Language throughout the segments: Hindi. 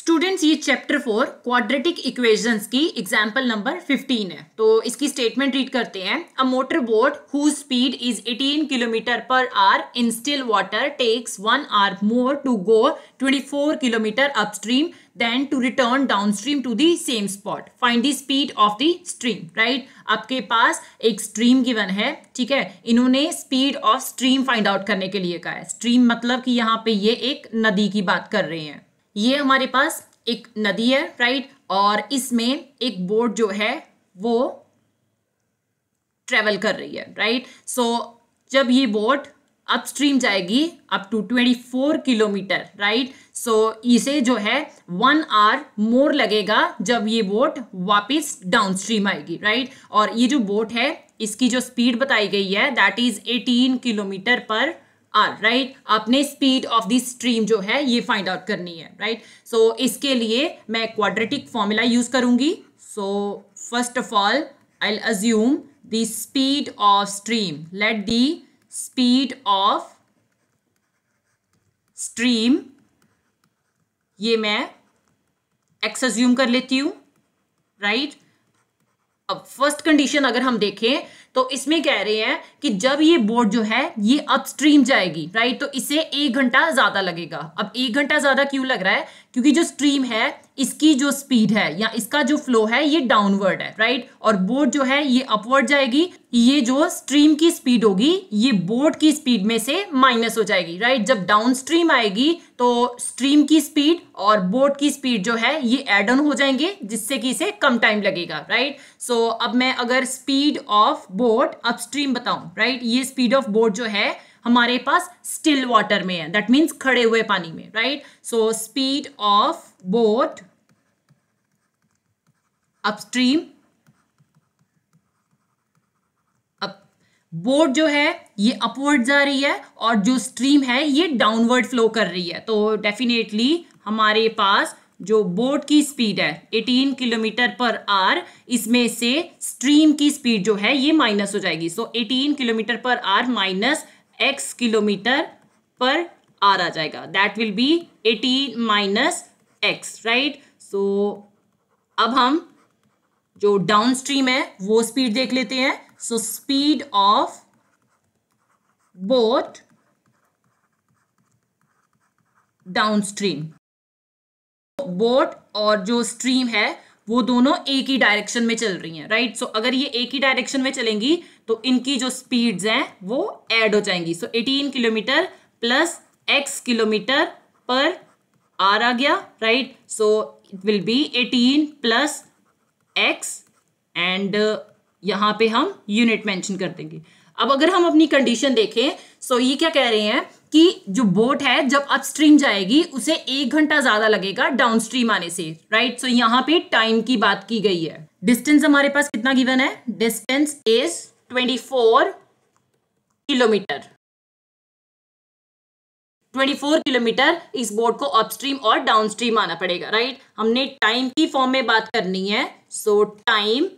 स्टूडेंट्स ये चैप्टर फोर क्वाड्रेटिक इक्वेशंस की एग्जाम्पल नंबर फिफ्टीन है तो इसकी स्टेटमेंट रीड करते हैं a motor boat whose speed is 18 kilometre per hour in still water takes one hour more to go 24 kilometre upstream then to return downstream to the same spot find the speed of the stream right आपके पास एक स्ट्रीम गिवन है ठीक है इन्होंने speed of stream find out करने के लिए कहा है स्ट्रीम मतलब कि यहाँ पे ये एक नदी की बात कर रहे हैं ये हमारे पास एक नदी है राइट और इसमें एक बोट जो है वो ट्रेवल कर रही है राइट सो so, जब ये बोट अपस्ट्रीम जाएगी अप टू 24 किलोमीटर राइट सो इसे जो है वन आवर मोर लगेगा जब ये बोट वापस डाउनस्ट्रीम आएगी राइट और ये जो बोट है इसकी जो स्पीड बताई गई है that is 18 kilometre per hour right आपने स्पीड ऑफ दी स्ट्रीम जो है ये फाइंड आउट करनी है राइट right? सो so, इसके लिए मैं क्वाड्रेटिक फॉर्मूला यूज करूंगी so first of all I assume the speed of stream let the speed of stream ये मैं एक्स अज्यूम कर लेती हूं राइट right? अब फर्स्ट कंडीशन अगर हम देखें तो इसमें कह रहे हैं कि जब ये बोट जो है ये अपस्ट्रीम जाएगी राइट तो इसे एक घंटा ज्यादा लगेगा अब एक घंटा ज्यादा क्यों लग रहा है क्योंकि जो स्ट्रीम है इसकी जो स्पीड है या इसका जो फ्लो है ये डाउनवर्ड है राइट और बोट जो है ये अपवर्ड जाएगी ये जो स्ट्रीम की स्पीड होगी ये बोट की स्पीड में से माइनस हो जाएगी राइट जब डाउन स्ट्रीम आएगी तो स्ट्रीम की स्पीड और बोट की स्पीड जो है ये एड ऑन हो जाएंगे जिससे कि इसे कम टाइम लगेगा राइट सो अब मैं अगर स्पीड ऑफ बोट अपस्ट्रीम बताऊं राइट ये स्पीड ऑफ बोट जो है हमारे पास स्टिल वाटर में है दैट मीन्स खड़े हुए पानी में right so speed of boat upstream boat जो है ये अपवर्ड जा रही है और जो स्ट्रीम है ये डाउनवर्ड फ्लो कर रही है तो डेफिनेटली हमारे पास जो बोट की स्पीड है 18 किलोमीटर पर आर इसमें से स्ट्रीम की स्पीड जो है ये माइनस हो जाएगी so so, 18 kilometre per hour minus x kilometre per hour आ जाएगा that will be 18 minus x right so अब हम जो डाउन स्ट्रीम है वो स्पीड देख लेते हैं so speed of boat down stream boat और जो स्ट्रीम है वो दोनों एक ही डायरेक्शन में चल रही हैं राइट सो अगर ये एक ही डायरेक्शन में चलेंगी तो इनकी जो स्पीड्स हैं वो ऐड हो जाएंगी so so, 18 kilometre plus x kilometre per hour आ गया right so it will be 18 plus x and यहां पे हम यूनिट मेंशन कर देंगे अब अगर हम अपनी कंडीशन देखें सो so ये क्या कह रहे हैं कि जो बोट है जब अपस्ट्रीम जाएगी उसे एक घंटा ज्यादा लगेगा डाउनस्ट्रीम आने से राइट सो यहां यहाँ पे टाइम की बात की गई है डिस्टेंस हमारे पास कितना गिवन है डिस्टेंस इज 24 किलोमीटर 24 किलोमीटर इस बोट को अपस्ट्रीम और डाउनस्ट्रीम आना पड़ेगा राइट हमने टाइम की फॉर्म में बात करनी है so time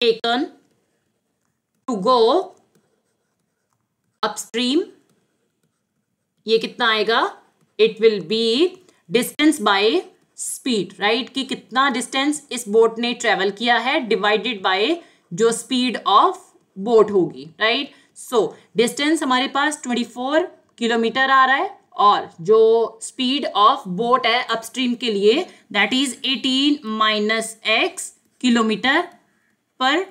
taken to go upstream ये कितना आएगा it will be distance by speed right कि कितना डिस्टेंस इस बोट ने ट्रेवल किया है डिवाइडेड बाय जो स्पीड ऑफ बोट होगी राइट सो डिस्टेंस हमारे पास ट्वेंटी फोर किलोमीटर आ रहा है और जो स्पीड ऑफ बोट है अपस्ट्रीम के लिए that is eighteen minus x kilometre per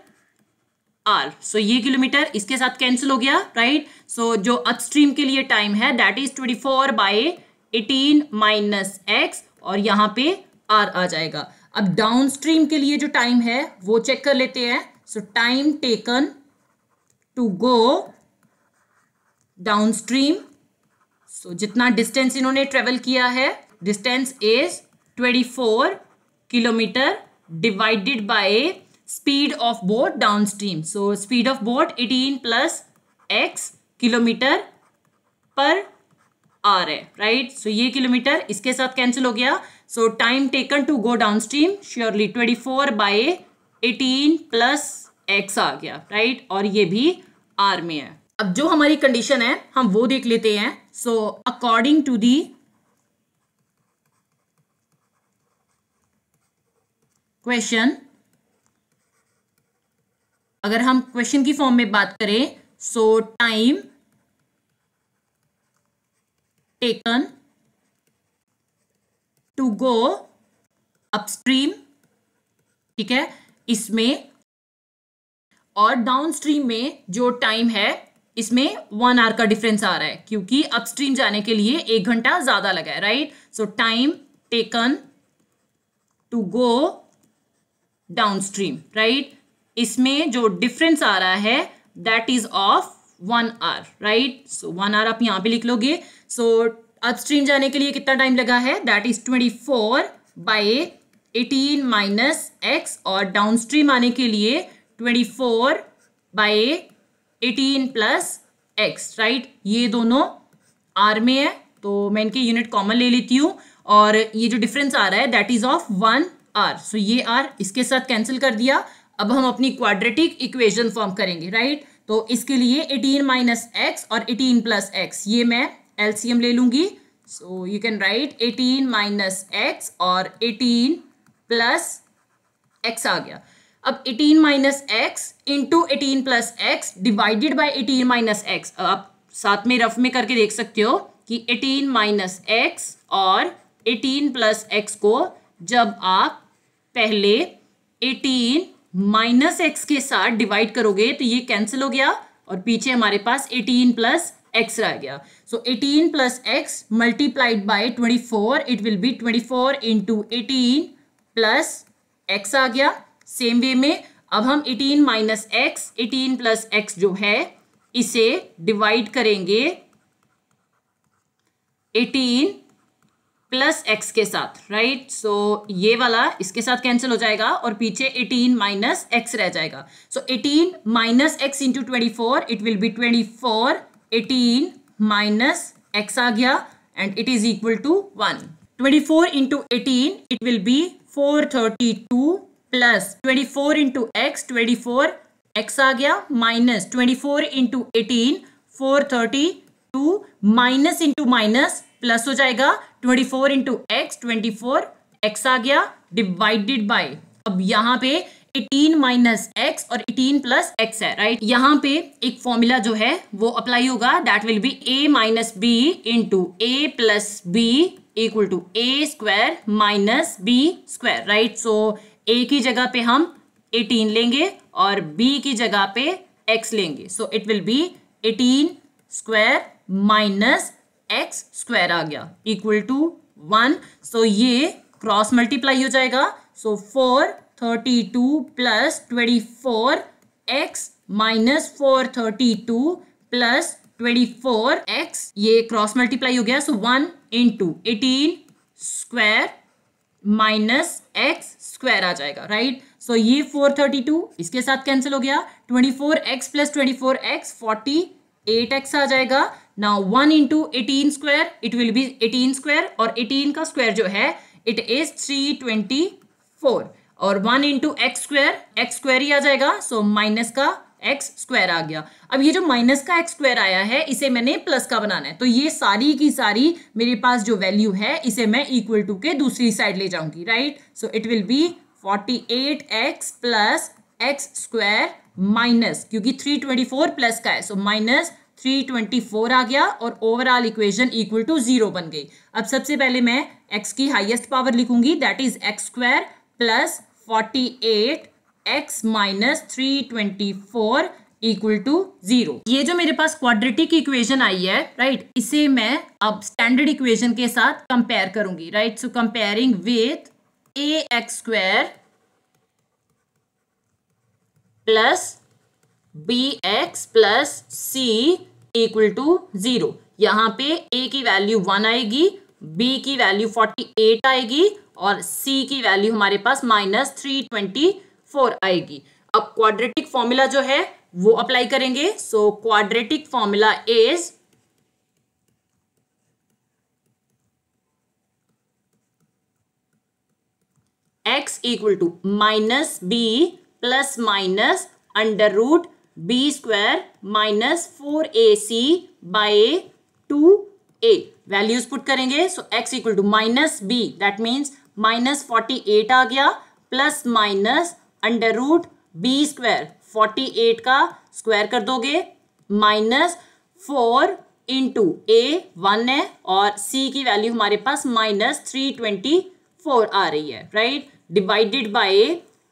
hour so ये किलोमीटर इसके साथ कैंसिल हो गया राइट right? सो so, जो अपस्ट्रीम के लिए टाइम है that is twenty four by eighteen minus x और यहाँ पे आर आ जाएगा अब डाउन स्ट्रीम के लिए जो टाइम है वो चेक कर लेते हैं so time taken to go down stream so जितना डिस्टेंस इन्होंने ट्रेवल किया है distance is twenty four kilometre divided by of boat down stream so speed of boat 18 plus x kilometre per आ रहे राइट सो ये किलोमीटर इसके साथ कैंसिल हो गया so time taken to go down stream surely twenty four by eighteen plus x आ गया राइट right? और ये भी आर में है अब जो हमारी कंडीशन है हम वो देख लेते हैं so according to the question अगर हम क्वेश्चन की फॉर्म में बात करें so time taken to go upstream ठीक है इसमें और डाउनस्ट्रीम में जो टाइम है इसमें वन आवर का डिफरेंस आ रहा है क्योंकि अपस्ट्रीम जाने के लिए एक घंटा ज्यादा लगा है right so time taken to go downstream right इसमें जो डिफरेंस आ रहा है that is of one hour right so one hour आप यहाँ पे लिख लोगे सो so, अपस्ट्रीम जाने के लिए कितना टाइम लगा है that is twenty four by eighteen minus x और डाउन स्ट्रीम आने के लिए twenty four by eighteen plus x right ये दोनों आर में है तो मैं इनके यूनिट कॉमन ले लेती हूँ और ये जो डिफरेंस आ रहा है that is of one hour so ये आर इसके साथ कैंसिल कर दिया अब हम अपनी क्वाड्रेटिक इक्वेशन फॉर्म करेंगे राइट तो इसके लिए 18 माइनस एक्स और 18 प्लस एक्स ये मैं एलसीएम ले लूंगी so you can write 18 minus x और 18 प्लस एक्स आ गया अब 18 minus x into eighteen plus x divided by eighteen minus x आप साथ में रफ में करके देख सकते हो कि 18 माइनस एक्स और 18 प्लस एक्स को जब आप पहले 18 माइनस एक्स के साथ डिवाइड करोगे तो ये कैंसिल हो गया और पीछे हमारे पास 18 प्लस एक्स रह गया so 18 plus x multiplied by 24 it will be 24 four into eighteen plus x आ गया सेम वे में अब हम 18 minus x eighteen plus x जो है इसे डिवाइड करेंगे 18 प्लस एक्स के साथ राइट सो so, ये वाला इसके साथ कैंसिल हो जाएगा और पीछे एटीन माइनस एक्स रह जाएगा so eighteen minus x into twenty four it will be twenty four eighteen minus x आ गया and it is equal to one twenty four into eighteen it will be four thirty two plus twenty four into x twenty four x आ गया minus twenty four into eighteen four thirty two minus into minus plus हो जाएगा twenty four into x twenty four x आ गया डिवाइडेड बाई अब यहाँ पे 18 माइनस एक्स और 18 प्लस एक्स है राइट right? यहाँ पे एक फॉर्मूला जो है वो अप्लाई होगा that will be a minus b into a plus b equal to a square minus b square right so a की जगह पे हम 18 लेंगे और बी की जगह पे एक्स लेंगे so it will be 18 square minus x square आ गया इक्वल टू वन सो ये क्रॉस मल्टीप्लाई हो जाएगा so four thirty two plus twenty four x minus four thirty two plus twenty four x ये क्रॉस मल्टीप्लाई हो गया so one into eighteen square minus x square आ जाएगा राइट right? सो so, ये फोर थर्टी टू इसके साथ कैंसिल हो गया twenty four x plus twenty four x forty eight x आ जाएगा now one into eighteen square it will be eighteen square और एटीन का स्क्वायर जो है it is three twenty four और one into x square x square ही आ जाएगा सो so माइनस का एक्स स्क्वायर आ गया अब ये जो माइनस का एक्स स्क्वायर आया है इसे मैंने प्लस का बनाना है तो ये सारी की सारी मेरे पास जो वैल्यू है इसे मैं इक्वल टू के दूसरी साइड ले जाऊंगी right so it will be forty eight x plus x square minus क्योंकि थ्री ट्वेंटी फोर प्लस का है सो माइनस 324 आ गया और overall equation equal to zero बन गई अब सबसे पहले मैं x की हाईएस्ट पावर लिखूंगी that is x square plus forty eight x minus three twenty four equal to zero ये जो मेरे पास क्वाड्रेटिक इक्वेशन आई है राइट right? इसे मैं अब स्टैंडर्ड इक्वेशन के साथ कंपेयर करूंगी right so comparing with A x square plus B x plus C equal to zero यहाँ पे ए की वैल्यू वन आएगी बी की वैल्यू फोर्टी एट आएगी और सी की वैल्यू हमारे पास माइनस थ्री ट्वेंटी फोर आएगी अब क्वाड्रेटिक फॉर्मूला जो है वो अप्लाई करेंगे so quadratic formula is x equal to minus B plus minus under root B square minus four A C by two A values put करेंगे सो x equal to minus B that means minus forty eight आ गया plus minus under root B square forty eight का स्क्वायर कर दोगे माइनस फोर इंटू ए वन है और सी की वैल्यू हमारे पास माइनस थ्री ट्वेंटी फोर आ रही है right divided by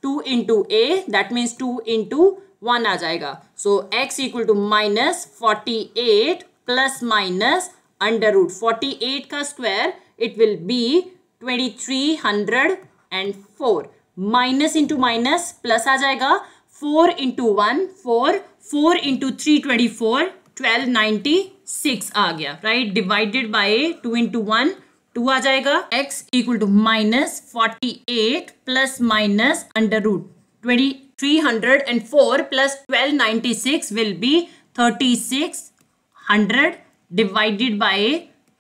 two into A that means to into one आ जाएगा सो x equal to minus forty eight plus minus under root forty eight का square it will be twenty three hundred and four minus into minus plus आ जाएगा four into one four four into three twenty four twelve ninety six आ गया right divided by two into one two आ जाएगा x equal to minus forty eight plus minus under root twenty 304 plus 1296 will be 3600 divided by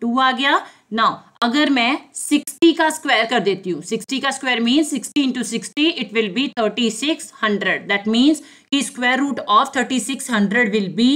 two आ गया नाउ अगर मैं 60 का स्क्वायर कर देती हूँ 60 का square means 60 into sixty it will be 3600 that means की square root of 3600 will be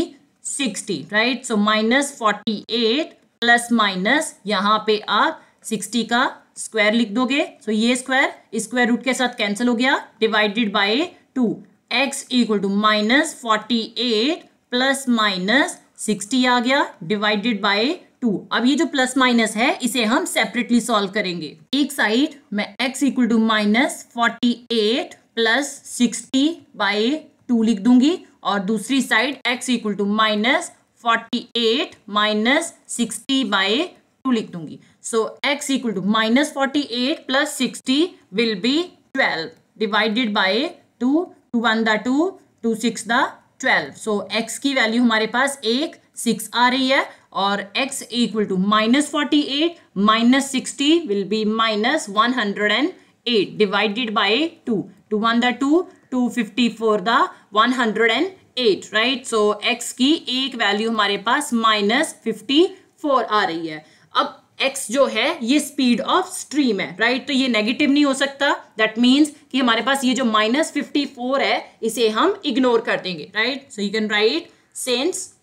60 right so minus 48 plus minus यहाँ पे आप 60 का स्क्वायर लिख दोगे सो so ये स्क्वायर स्क्वायर रूट के साथ कैंसिल हो गया divided by two x equal to minus forty eight plus minus sixty आ गया डिवाइडेड बाय टू अब ये जो प्लस माइनस है इसे हम सेपरेटली सॉल्व करेंगे एक साइड में x equal to minus forty eight plus sixty by two लिख दूंगी और दूसरी side x equal to minus forty eight minus sixty by two लिख दूंगी so x equal to minus forty eight plus sixty will be twelve divided by two two one the two two six the twelve so x की वैल्यू हमारे पास एक सिक्स आ रही है और x equal to minus forty eight minus sixty will be minus one hundred and eight divided by two two one the two two fifty four the one hundred and eight right so x की एक वैल्यू हमारे पास माइनस फिफ्टी फोर आ रही है अब एक्स जो है ये स्पीड ऑफ स्ट्रीम है राइट right? तो ये नेगेटिव नहीं हो सकता दैट मीन्स कि हमारे पास ये जो माइनस फिफ्टी फोर है इसे हम इग्नोर कर देंगे right so you can write since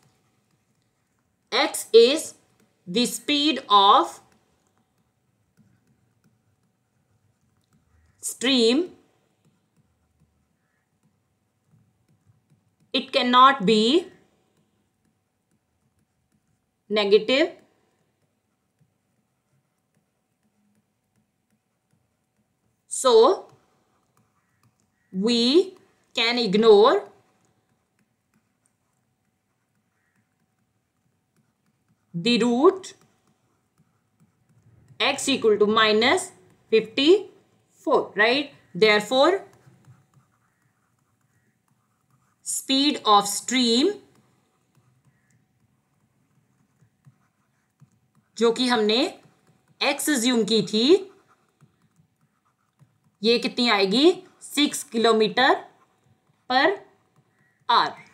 x is the speed of stream it can not be negative So, we can ignore the root x equal to minus 54, right? Therefore, speed of stream जो कि हमने x assume की थी ये कितनी आएगी सिक्स किलोमीटर पर आर